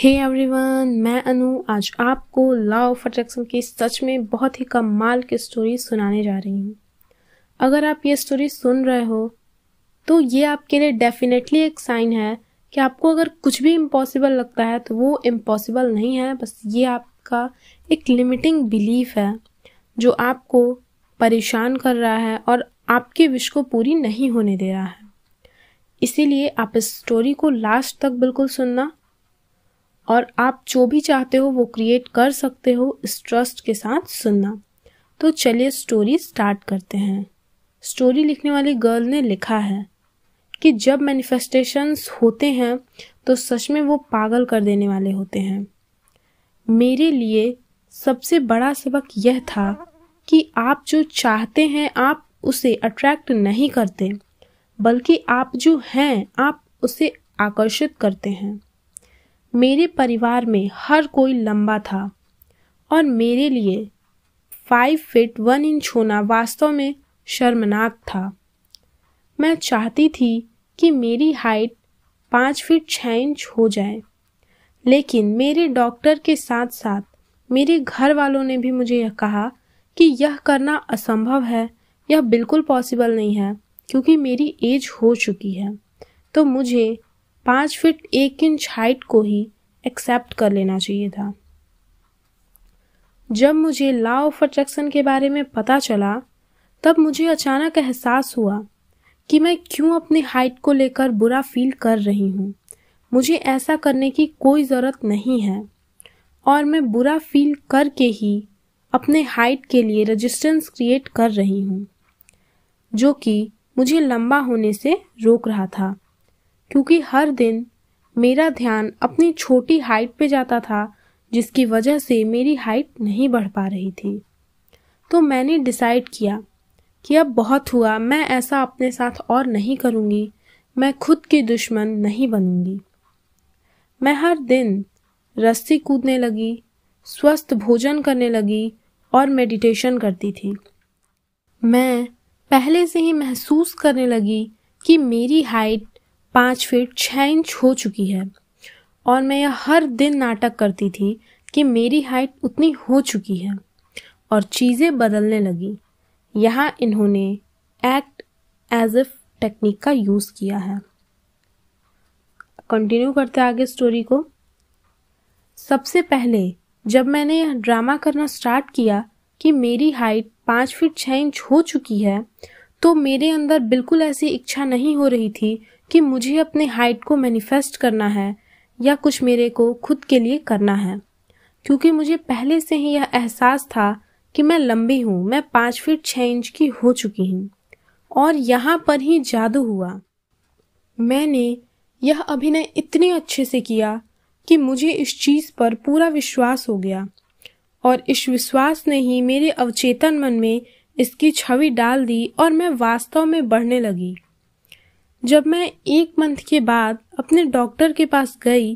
हे hey everyone मैं अनु आज आपको लॉ ऑफ अट्रैक्शन की सच में बहुत ही कमाल की स्टोरी सुनाने जा रही हूँ अगर आप ये स्टोरी सुन रहे हो तो ये आपके लिए डेफिनेटली एक साइन है कि आपको अगर कुछ भी इम्पॉसिबल लगता है तो वो इम्पॉसिबल नहीं है बस ये आपका एक लिमिटिंग बिलीफ है जो आपको परेशान कर रहा है और आपके विश को पूरी नहीं होने दे रहा है इसीलिए आप इस स्टोरी को लास्ट तक बिल्कुल सुनना और आप जो भी चाहते हो वो क्रिएट कर सकते हो इस ट्रस्ट के साथ सुनना तो चलिए स्टोरी स्टार्ट करते हैं स्टोरी लिखने वाली गर्ल ने लिखा है कि जब मैनिफेस्टेशंस होते हैं तो सच में वो पागल कर देने वाले होते हैं मेरे लिए सबसे बड़ा सबक यह था कि आप जो चाहते हैं आप उसे अट्रैक्ट नहीं करते बल्कि आप जो हैं आप उसे आकर्षित करते हैं मेरे परिवार में हर कोई लंबा था और मेरे लिए फाइव फिट वन इंच होना वास्तव में शर्मनाक था मैं चाहती थी कि मेरी हाइट पाँच फिट छः इंच हो जाए लेकिन मेरे डॉक्टर के साथ साथ मेरे घर वालों ने भी मुझे यह कहा कि यह करना असंभव है यह बिल्कुल पॉसिबल नहीं है क्योंकि मेरी एज हो चुकी है तो मुझे पाँच फिट एक इंच हाइट को ही एक्सेप्ट कर लेना चाहिए था जब मुझे लॉ ऑफ अट्रैक्शन के बारे में पता चला तब मुझे अचानक एहसास हुआ कि मैं क्यों अपनी हाइट को लेकर बुरा फील कर रही हूँ मुझे ऐसा करने की कोई ज़रूरत नहीं है और मैं बुरा फील करके ही अपने हाइट के लिए रजिस्टेंस क्रिएट कर रही हूँ जो कि मुझे लंबा होने से रोक रहा था क्योंकि हर दिन मेरा ध्यान अपनी छोटी हाइट पे जाता था जिसकी वजह से मेरी हाइट नहीं बढ़ पा रही थी तो मैंने डिसाइड किया कि अब बहुत हुआ मैं ऐसा अपने साथ और नहीं करूँगी मैं खुद की दुश्मन नहीं बनूंगी मैं हर दिन रस्सी कूदने लगी स्वस्थ भोजन करने लगी और मेडिटेशन करती थी मैं पहले से ही महसूस करने लगी कि मेरी हाइट पाँच फीट छः इंच हो चुकी है और मैं यह हर दिन नाटक करती थी कि मेरी हाइट उतनी हो चुकी है और चीज़ें बदलने लगी यहाँ इन्होंने एक्ट एज इफ टेक्निक का यूज़ किया है कंटिन्यू करते आगे स्टोरी को सबसे पहले जब मैंने यह ड्रामा करना स्टार्ट किया कि मेरी हाइट पाँच फीट छः इंच हो चुकी है तो मेरे अंदर बिल्कुल ऐसी इच्छा नहीं हो रही थी कि मुझे अपने हाइट को मैनिफेस्ट करना है या कुछ मेरे को खुद के लिए करना है क्योंकि मुझे पहले से ही यह एहसास था कि मैं लंबी हूँ मैं पाँच फीट छः इंच की हो चुकी हूँ और यहाँ पर ही जादू हुआ मैंने यह अभिनय इतने अच्छे से किया कि मुझे इस चीज़ पर पूरा विश्वास हो गया और इस विश्वास ने ही मेरे अवचेतन मन में इसकी छवि डाल दी और मैं वास्तव में बढ़ने लगी जब मैं एक मंथ के बाद अपने डॉक्टर के पास गई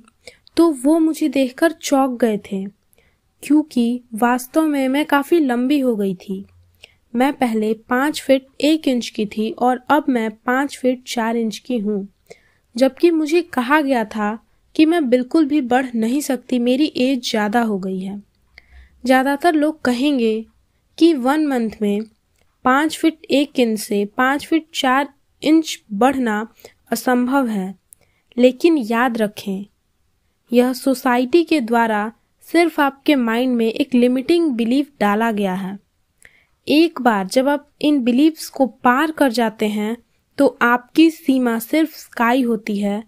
तो वो मुझे देखकर चौंक गए थे क्योंकि वास्तव में मैं काफ़ी लंबी हो गई थी मैं पहले पाँच फिट एक इंच की थी और अब मैं पाँच फिट चार इंच की हूँ जबकि मुझे कहा गया था कि मैं बिल्कुल भी बढ़ नहीं सकती मेरी एज ज़्यादा हो गई है ज़्यादातर लोग कहेंगे कि वन मंथ में पाँच फिट एक इंच से पाँच फिट चार इंच बढ़ना असंभव है लेकिन याद रखें यह सोसाइटी के द्वारा सिर्फ आपके माइंड में एक लिमिटिंग बिलीफ डाला गया है एक बार जब आप इन बिलीव्स को पार कर जाते हैं तो आपकी सीमा सिर्फ स्काई होती है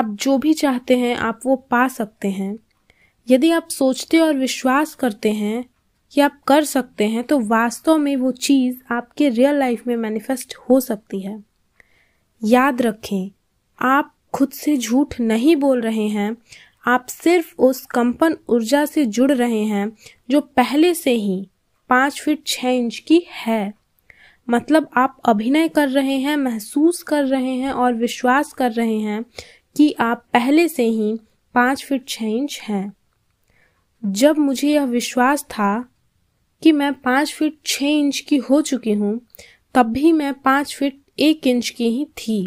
आप जो भी चाहते हैं आप वो पा सकते हैं यदि आप सोचते और विश्वास करते हैं कि आप कर सकते हैं तो वास्तव में वो चीज़ आपके रियल लाइफ में मैनिफेस्ट हो सकती है याद रखें आप खुद से झूठ नहीं बोल रहे हैं आप सिर्फ उस कंपन ऊर्जा से जुड़ रहे हैं जो पहले से ही पाँच फीट छः इंच की है मतलब आप अभिनय कर रहे हैं महसूस कर रहे हैं और विश्वास कर रहे हैं कि आप पहले से ही पाँच फीट छः इंच हैं जब मुझे यह विश्वास था कि मैं पाँच फीट छः इंच की हो चुकी हूँ तब भी मैं पाँच फीट एक इंच की ही थी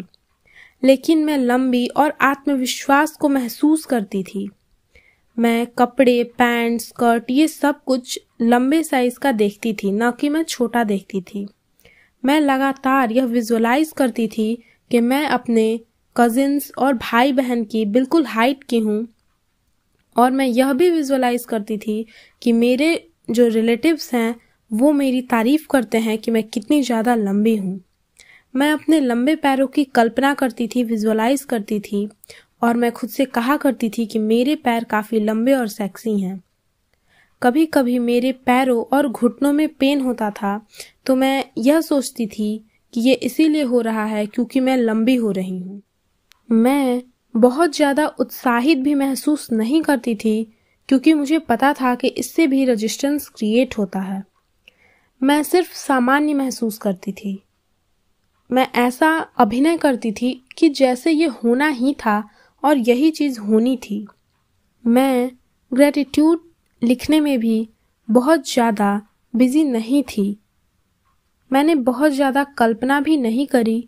लेकिन मैं लंबी और आत्मविश्वास को महसूस करती थी मैं कपड़े पैंट स्कर्ट ये सब कुछ लंबे साइज का देखती थी ना कि मैं छोटा देखती थी मैं लगातार यह विजुअलाइज करती थी कि मैं अपने कजिन्स और भाई बहन की बिल्कुल हाइट की हूँ और मैं यह भी विजुअलाइज करती थी कि मेरे जो रिलेटिव्स हैं वो मेरी तारीफ करते हैं कि मैं कितनी ज़्यादा लंबी हूँ मैं अपने लंबे पैरों की कल्पना करती थी विजुअलाइज करती थी और मैं खुद से कहा करती थी कि मेरे पैर काफ़ी लंबे और सेक्सी हैं कभी कभी मेरे पैरों और घुटनों में पेन होता था तो मैं यह सोचती थी कि ये इसीलिए हो रहा है क्योंकि मैं लंबी हो रही हूँ मैं बहुत ज़्यादा उत्साहित भी महसूस नहीं करती थी क्योंकि मुझे पता था कि इससे भी रजिस्टेंस क्रिएट होता है मैं सिर्फ सामान्य महसूस करती थी मैं ऐसा अभिनय करती थी कि जैसे ये होना ही था और यही चीज़ होनी थी मैं ग्रेटिट्यूड लिखने में भी बहुत ज़्यादा बिजी नहीं थी मैंने बहुत ज़्यादा कल्पना भी नहीं करी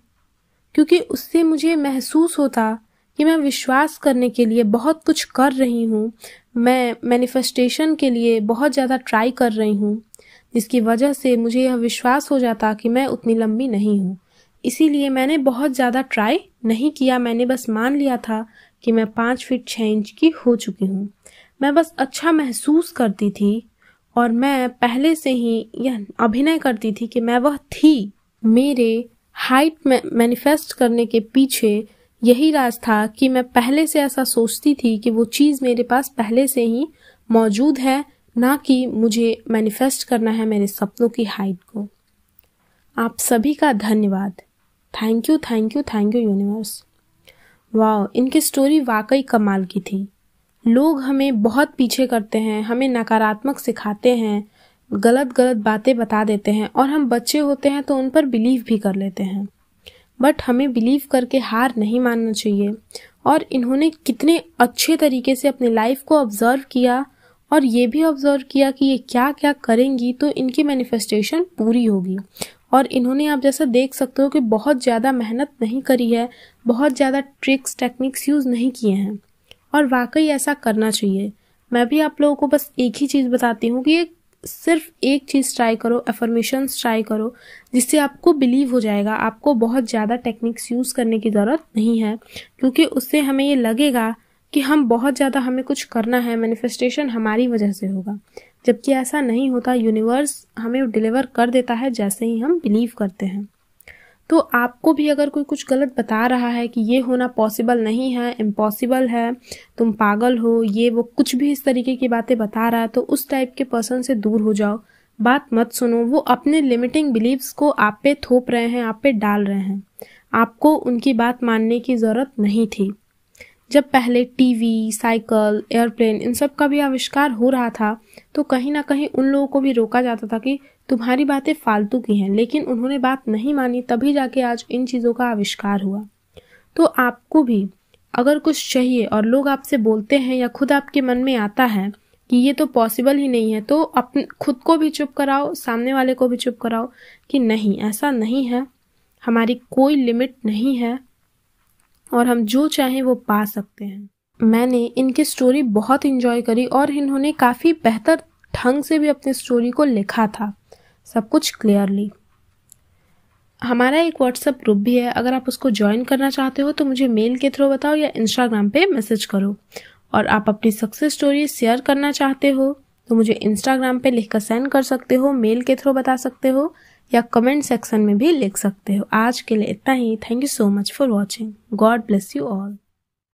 क्योंकि उससे मुझे महसूस होता कि मैं विश्वास करने के लिए बहुत कुछ कर रही हूँ मैं मैनिफेस्टेशन के लिए बहुत ज़्यादा ट्राई कर रही हूँ जिसकी वजह से मुझे यह विश्वास हो जाता कि मैं उतनी लंबी नहीं हूँ इसीलिए मैंने बहुत ज़्यादा ट्राई नहीं किया मैंने बस मान लिया था कि मैं पाँच फीट छः इंच की हो चुकी हूँ मैं बस अच्छा महसूस करती थी और मैं पहले से ही यह अभिनय करती थी कि मैं वह थी मेरे हाइट मैनिफेस्ट करने के पीछे यही राज था कि मैं पहले से ऐसा सोचती थी कि वो चीज़ मेरे पास पहले से ही मौजूद है ना कि मुझे मैनिफेस्ट करना है मेरे सपनों की हाइट को आप सभी का धन्यवाद thank you thank you thank you universe वाह इनकी स्टोरी वाकई कमाल की थी लोग हमें बहुत पीछे करते हैं हमें नकारात्मक सिखाते हैं गलत गलत बातें बता देते हैं और हम बच्चे होते हैं तो उन पर बिलीव भी कर लेते हैं बट हमें बिलीव करके हार नहीं मानना चाहिए और इन्होंने कितने अच्छे तरीके से अपने लाइफ को ऑब्जर्व किया और ये भी ऑब्जर्व किया कि ये क्या क्या करेंगी तो इनकी मैनिफेस्टेशन पूरी होगी और इन्होंने आप जैसा देख सकते हो कि बहुत ज़्यादा मेहनत नहीं करी है बहुत ज़्यादा ट्रिक्स टेक्निक्स यूज़ नहीं किए हैं और वाकई ऐसा करना चाहिए मैं भी आप लोगों को बस एक ही चीज़ बताती हूँ कि ये सिर्फ एक चीज़ ट्राई करो एफर्मेशन ट्राई करो जिससे आपको बिलीव हो जाएगा आपको बहुत ज़्यादा टेक्निक्स यूज़ करने की ज़रूरत नहीं है क्योंकि उससे हमें ये लगेगा कि हम बहुत ज़्यादा हमें कुछ करना है मैनिफेस्टेशन हमारी वजह से होगा जबकि ऐसा नहीं होता यूनिवर्स हमें डिलीवर कर देता है जैसे ही हम बिलीव करते हैं तो आपको भी अगर कोई कुछ गलत बता रहा है कि ये होना पॉसिबल नहीं है इम्पॉसिबल है तुम पागल हो ये वो कुछ भी इस तरीके की बातें बता रहा है तो उस टाइप के पर्सन से दूर हो जाओ बात मत सुनो वो अपने लिमिटिंग बिलीव्स को आप पे थोप रहे हैं आप पे डाल रहे हैं आपको उनकी बात मानने की ज़रूरत नहीं थी जब पहले टीवी साइकिल एयरप्लेन इन सब का भी आविष्कार हो रहा था तो कहीं ना कहीं उन लोगों को भी रोका जाता था कि तुम्हारी बातें फालतू की हैं लेकिन उन्होंने बात नहीं मानी तभी जाके आज इन चीज़ों का आविष्कार हुआ तो आपको भी अगर कुछ चाहिए और लोग आपसे बोलते हैं या खुद आपके मन में आता है कि ये तो पॉसिबल ही नहीं है तो अपने खुद को भी चुप कराओ सामने वाले को भी चुप कराओ कि नहीं ऐसा नहीं है हमारी कोई लिमिट नहीं है और हम जो चाहें वो पा सकते हैं मैंने इनकी स्टोरी बहुत इन्जॉय करी और इन्होंने काफ़ी बेहतर ढंग से भी अपनी स्टोरी को लिखा था सब कुछ क्लियरली हमारा एक व्हाट्सएप ग्रुप भी है अगर आप उसको ज्वाइन करना चाहते हो तो मुझे मेल के थ्रू बताओ या इंस्टाग्राम पे मैसेज करो और आप अपनी सक्सेस स्टोरी शेयर करना चाहते हो तो मुझे इंस्टाग्राम पे लिखकर सेंड कर सकते हो मेल के थ्रू बता सकते हो या कमेंट सेक्शन में भी लिख सकते हो आज के लिए इतना ही thank you so much for watching God bless you all